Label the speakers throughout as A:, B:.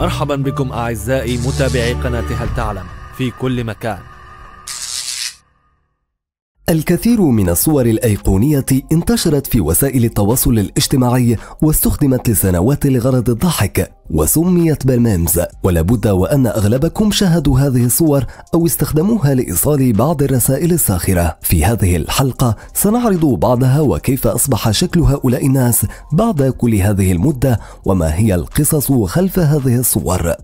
A: مرحبا بكم أعزائي متابعي قناة هل تعلم في كل مكان الكثير من الصور الأيقونية انتشرت في وسائل التواصل الاجتماعي واستخدمت لسنوات لغرض الضحك وسميت بالميمز ولابد وأن أغلبكم شاهدوا هذه الصور أو استخدموها لإيصال بعض الرسائل الساخرة في هذه الحلقة سنعرض بعضها وكيف أصبح شكل هؤلاء الناس بعد كل هذه المدة وما هي القصص خلف هذه الصور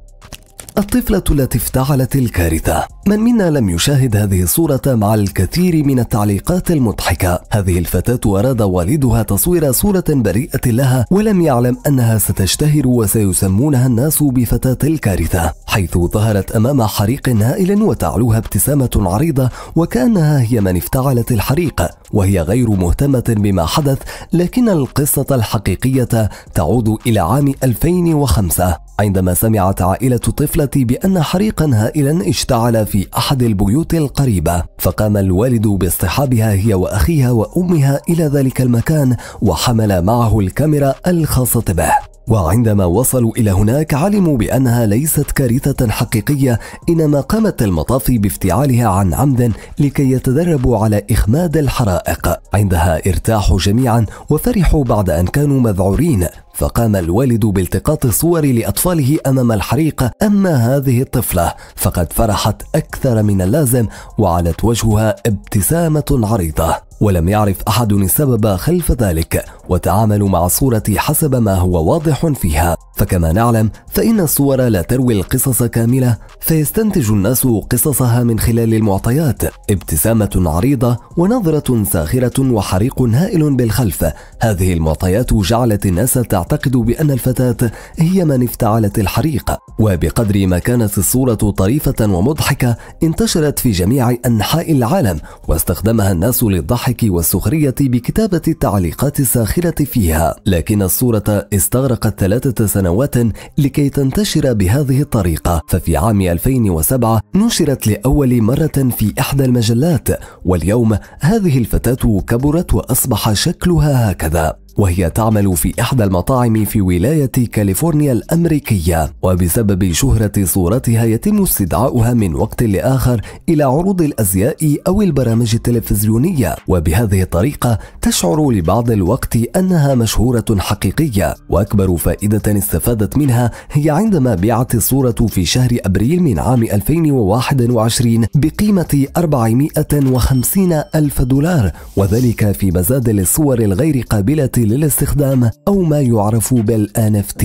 A: الطفلة التي افتعلت الكارثة من منا لم يشاهد هذه الصورة مع الكثير من التعليقات المضحكة هذه الفتاة أراد والدها تصوير صورة بريئة لها ولم يعلم أنها ستشتهر وسيسمونها الناس بفتاة الكارثة حيث ظهرت أمام حريق هائل وتعلوها ابتسامة عريضة وكأنها هي من افتعلت الحريق وهي غير مهتمة بما حدث لكن القصة الحقيقية تعود إلى عام 2005 عندما سمعت عائلة الطفلة بأن حريقا هائلا اشتعل في أحد البيوت القريبة فقام الوالد باصطحابها هي وأخيها وأمها إلى ذلك المكان وحمل معه الكاميرا الخاصة به وعندما وصلوا إلى هناك علموا بأنها ليست كارثة حقيقية إنما قامت المطافي بافتعالها عن عمد لكي يتدربوا على إخماد الحرائق عندها ارتاحوا جميعا وفرحوا بعد أن كانوا مذعورين فقام الوالد بالتقاط صور لأطفاله أمام الحريق أما هذه الطفلة فقد فرحت أكثر من اللازم وعلت وجهها ابتسامة عريضة ولم يعرف أحد السبب خلف ذلك وتعاملوا مع الصورة حسب ما هو واضح فيها فكما نعلم فإن الصور لا تروي القصص كاملة فيستنتج الناس قصصها من خلال المعطيات ابتسامة عريضة ونظرة ساخرة وحريق هائل بالخلف هذه المعطيات جعلت الناس تعتقد بأن الفتاة هي من افتعلت الحريق وبقدر ما كانت الصورة طريفة ومضحكة انتشرت في جميع أنحاء العالم واستخدمها الناس للضحك الضحك والسخرية بكتابة التعليقات الساخرة فيها لكن الصورة استغرقت ثلاثة سنوات لكي تنتشر بهذه الطريقة ففي عام 2007 نشرت لأول مرة في إحدى المجلات واليوم هذه الفتاة كبرت وأصبح شكلها هكذا وهي تعمل في إحدى المطاعم في ولاية كاليفورنيا الأمريكية وبسبب شهرة صورتها يتم استدعاؤها من وقت لآخر إلى عروض الأزياء أو البرامج التلفزيونية وبهذه الطريقة تشعر لبعض الوقت أنها مشهورة حقيقية وأكبر فائدة استفادت منها هي عندما بيعت الصورة في شهر أبريل من عام 2021 بقيمة 450 ألف دولار وذلك في مزاد للصور الغير قابلة للاستخدام أو ما يعرف بال NFT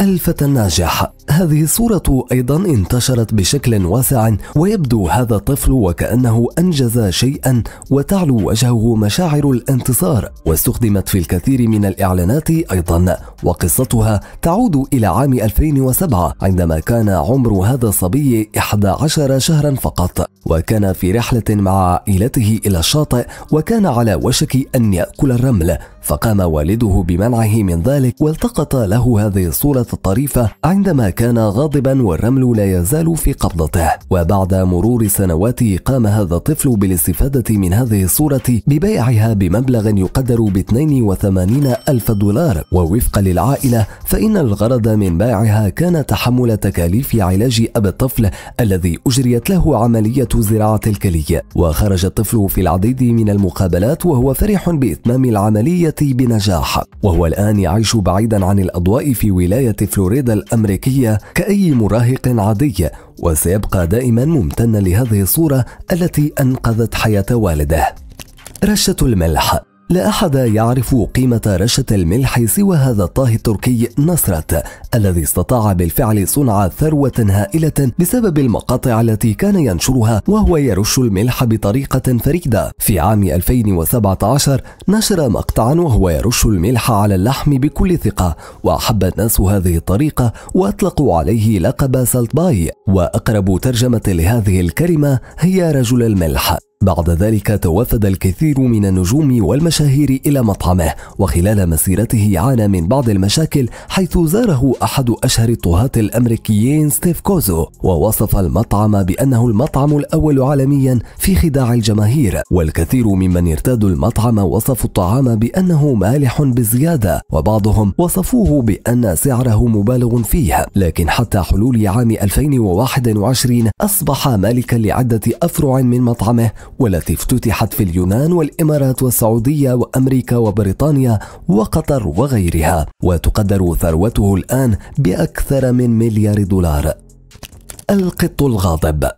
A: الفتى الناجح هذه الصورة أيضا انتشرت بشكل واسع ويبدو هذا الطفل وكأنه أنجز شيئا وتعلو وجهه مشاعر الانتصار واستخدمت في الكثير من الإعلانات أيضا وقصتها تعود إلى عام 2007 عندما كان عمر هذا الصبي 11 شهرا فقط وكان في رحلة مع عائلته إلى الشاطئ وكان على وشك أن يأكل الرمل فقام والده بمنعه من ذلك والتقط له هذه الصورة الطريفة عندما كان غاضبا والرمل لا يزال في قبضته وبعد مرور سنوات قام هذا الطفل بالاستفادة من هذه الصورة ببيعها بمبلغ يقدر ب 82 ألف دولار ووفقا للعائلة فإن الغرض من بيعها كان تحمل تكاليف علاج أب الطفل الذي أجريت له عملية زراعة الكلي وخرج الطفل في العديد من المقابلات وهو فرح بإتمام العملية العملية بنجاح وهو الآن يعيش بعيدا عن الأضواء في ولاية فلوريدا الأمريكية كأي مراهق عادي وسيبقى دائما ممتنا لهذه الصورة التي أنقذت حياة والده رشة الملح لا أحد يعرف قيمة رشة الملح سوى هذا الطاهي التركي نصرت الذي استطاع بالفعل صنع ثروة هائلة بسبب المقاطع التي كان ينشرها وهو يرش الملح بطريقة فريدة في عام 2017 نشر مقطعا وهو يرش الملح على اللحم بكل ثقة وأحب الناس هذه الطريقة وأطلقوا عليه لقب سلطباي وأقرب ترجمة لهذه الكلمة هي رجل الملح بعد ذلك توفد الكثير من النجوم والمشاهير إلى مطعمه وخلال مسيرته عانى من بعض المشاكل حيث زاره أحد أشهر الطهاة الأمريكيين ستيف كوزو ووصف المطعم بأنه المطعم الأول عالميا في خداع الجماهير والكثير ممن ارتادوا المطعم وصفوا الطعام بأنه مالح بزيادة وبعضهم وصفوه بأن سعره مبالغ فيه لكن حتى حلول عام 2021 أصبح مالكا لعدة أفرع من مطعمه والتي افتتحت في اليونان والإمارات والسعودية وأمريكا وبريطانيا وقطر وغيرها وتقدر ثروته الآن بأكثر من مليار دولار القط الغاضب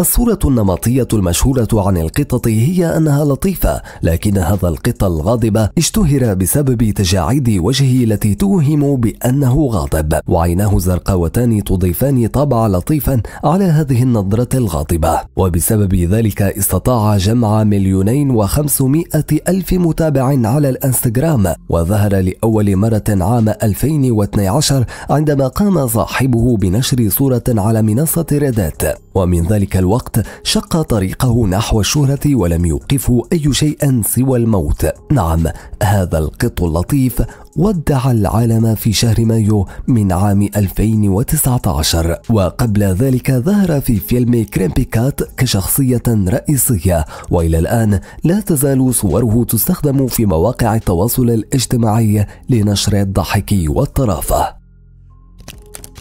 A: الصورة النمطية المشهورة عن القطط هي أنها لطيفة لكن هذا القط الغاضب اشتهر بسبب تجاعيد وجهه التي توهم بأنه غاضب وعيناه الزرقاوتان تضيفان طابع لطيفا على هذه النظرة الغاضبة وبسبب ذلك استطاع جمع مليونين وخمسمائة ألف متابع على الانستغرام وظهر لأول مرة عام 2012 عندما قام صاحبه بنشر صورة على منصة ريدات ومن ذلك الوقت الوقت شق طريقه نحو الشهرة ولم يوقفه أي شيء سوى الموت نعم هذا القط اللطيف ودع العالم في شهر مايو من عام 2019 وقبل ذلك ظهر في فيلم كريمبي كات كشخصية رئيسية وإلى الآن لا تزال صوره تستخدم في مواقع التواصل الاجتماعي لنشر الضحك والطرافة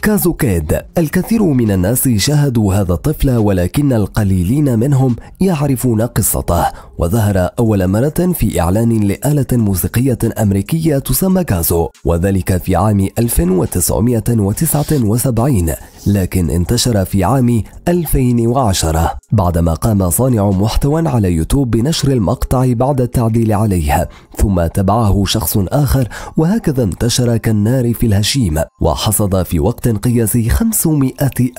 A: كازو كيد الكثير من الناس شاهدوا هذا الطفل ولكن القليلين منهم يعرفون قصته وظهر أول مرة في إعلان لآلة موسيقية أمريكية تسمى كازو وذلك في عام 1979 لكن انتشر في عام 2010 بعدما قام صانع محتوى على يوتيوب بنشر المقطع بعد التعديل عليه ثم تبعه شخص آخر وهكذا انتشر كالنار في الهشيم وحصد في وقت قياس 500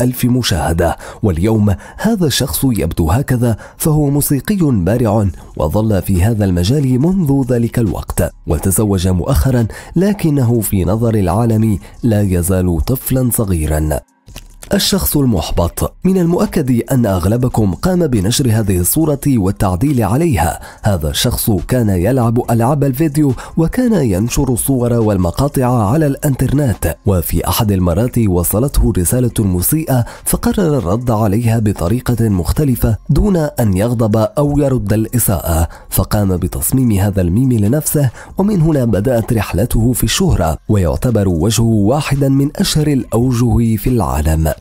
A: ألف مشاهدة واليوم هذا الشخص يبدو هكذا فهو موسيقي بارع وظل في هذا المجال منذ ذلك الوقت وتزوج مؤخرا لكنه في نظر العالم لا يزال طفلا صغيرا الشخص المحبط من المؤكد أن أغلبكم قام بنشر هذه الصورة والتعديل عليها هذا الشخص كان يلعب ألعاب الفيديو وكان ينشر الصور والمقاطع على الانترنت وفي أحد المرات وصلته رسالة مسيئة فقرر الرد عليها بطريقة مختلفة دون أن يغضب أو يرد الإساءة فقام بتصميم هذا الميم لنفسه ومن هنا بدأت رحلته في الشهرة ويعتبر وجهه واحدا من أشهر الأوجه في العالم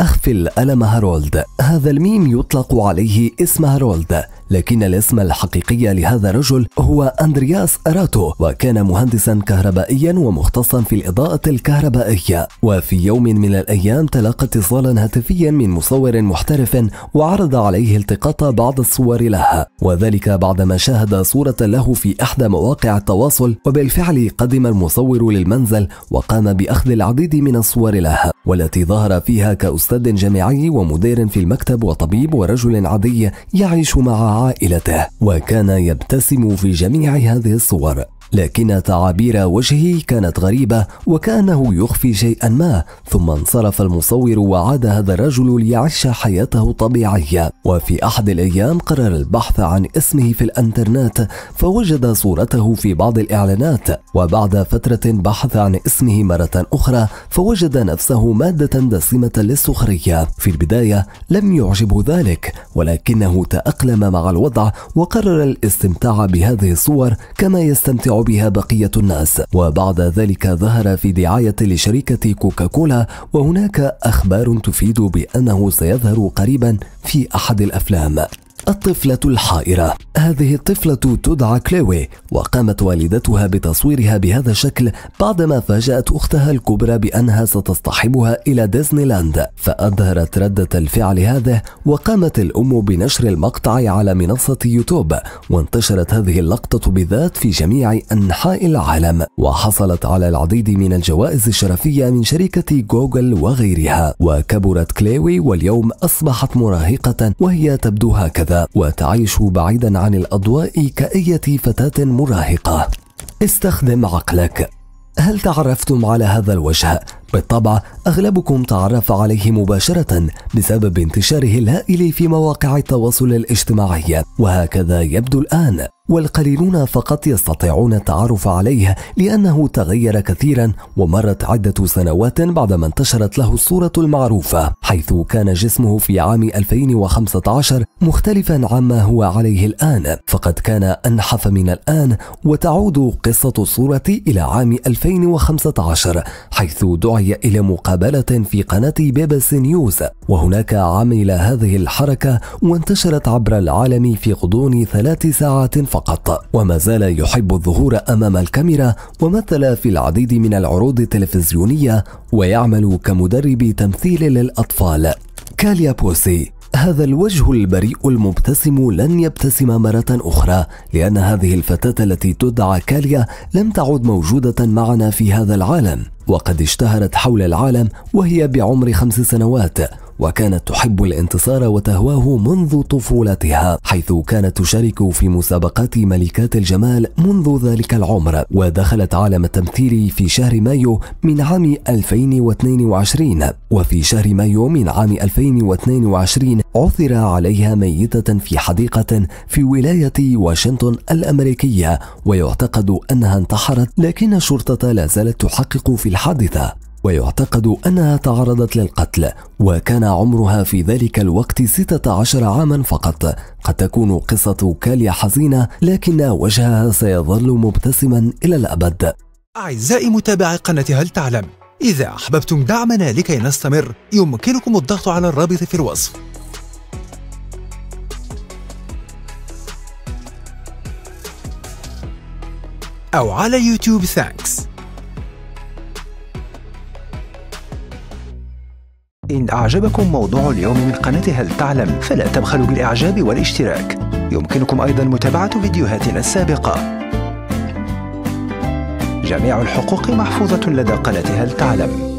A: أخفي الألم هارولد هذا الميم يطلق عليه اسم هارولد لكن الاسم الحقيقي لهذا الرجل هو أندرياس أراتو وكان مهندسا كهربائيا ومختصا في الإضاءة الكهربائية وفي يوم من الأيام تلقى اتصالا هاتفيا من مصور محترف وعرض عليه التقاط بعض الصور له وذلك بعدما شاهد صورة له في إحدى مواقع التواصل وبالفعل قدم المصور للمنزل وقام بأخذ العديد من الصور له والتي ظهر فيها كأس أستاذ جامعي ومدير في المكتب وطبيب ورجل عادي يعيش مع عائلته وكان يبتسم في جميع هذه الصور لكن تعابير وجهه كانت غريبة وكأنه يخفي شيئا ما ثم انصرف المصور وعاد هذا الرجل ليعيش حياته الطبيعية وفي أحد الأيام قرر البحث عن اسمه في الأنترنت فوجد صورته في بعض الإعلانات وبعد فترة بحث عن اسمه مرة أخرى فوجد نفسه مادة دسمة للسخرية في البداية لم يعجبه ذلك ولكنه تأقلم مع الوضع وقرر الاستمتاع بهذه الصور كما يستمتع بها بقية الناس وبعد ذلك ظهر في دعاية لشركة كوكاكولا وهناك أخبار تفيد بأنه سيظهر قريبا في أحد الأفلام الطفلة الحائرة هذه الطفلة تدعى كليوي وقامت والدتها بتصويرها بهذا الشكل بعدما فاجأت أختها الكبرى بأنها ستصطحبها إلى ديزني لاند فأظهرت ردة الفعل هذا وقامت الأم بنشر المقطع على منصة يوتيوب وانتشرت هذه اللقطة بالذات في جميع أنحاء العالم وحصلت على العديد من الجوائز الشرفية من شركة جوجل وغيرها وكبرت كليوي واليوم أصبحت مراهقة وهي تبدو هكذا وتعيش بعيدا عن الأضواء كأية فتاة مراهقة استخدم عقلك هل تعرفتم على هذا الوجه بالطبع أغلبكم تعرف عليه مباشرة بسبب انتشاره الهائل في مواقع التواصل الاجتماعي وهكذا يبدو الآن والقليلون فقط يستطيعون التعرف عليه لأنه تغير كثيرا ومرت عدة سنوات بعدما انتشرت له الصورة المعروفة حيث كان جسمه في عام 2015 مختلفا عما هو عليه الآن فقد كان أنحف من الآن وتعود قصة الصورة إلى عام 2015 حيث دعي دعي إلى مقابلة في قناة بيبس نيوز وهناك عمل هذه الحركة وانتشرت عبر العالم في غضون ثلاث ساعات فقط وما زال يحب الظهور أمام الكاميرا ومثل في العديد من العروض التلفزيونية ويعمل كمدرب تمثيل للأطفال كاليا بوسي هذا الوجه البريء المبتسم لن يبتسم مرة أخرى لأن هذه الفتاة التي تدعى كاليا لم تعد موجودة معنا في هذا العالم وقد اشتهرت حول العالم وهي بعمر خمس سنوات وكانت تحب الانتصار وتهواه منذ طفولتها حيث كانت تشارك في مسابقات ملكات الجمال منذ ذلك العمر ودخلت عالم التمثيل في شهر مايو من عام 2022 وفي شهر مايو من عام 2022 عثر عليها ميتة في حديقة في ولاية واشنطن الأمريكية ويعتقد أنها انتحرت لكن الشرطة لا زالت تحقق في الحادثة ويعتقد أنها تعرضت للقتل وكان عمرها في ذلك الوقت 16 عاما فقط قد تكون قصة كاليا حزينة لكن وجهها سيظل مبتسما إلى الأبد أعزائي متابعي قناة هل تعلم إذا أحببتم دعمنا لكي نستمر يمكنكم الضغط على الرابط في الوصف أو على يوتيوب ثانكس إن أعجبكم موضوع اليوم من قناة هل تعلم فلا تبخلوا بالإعجاب والاشتراك يمكنكم أيضا متابعة فيديوهاتنا السابقة جميع الحقوق محفوظة لدى قناة هل تعلم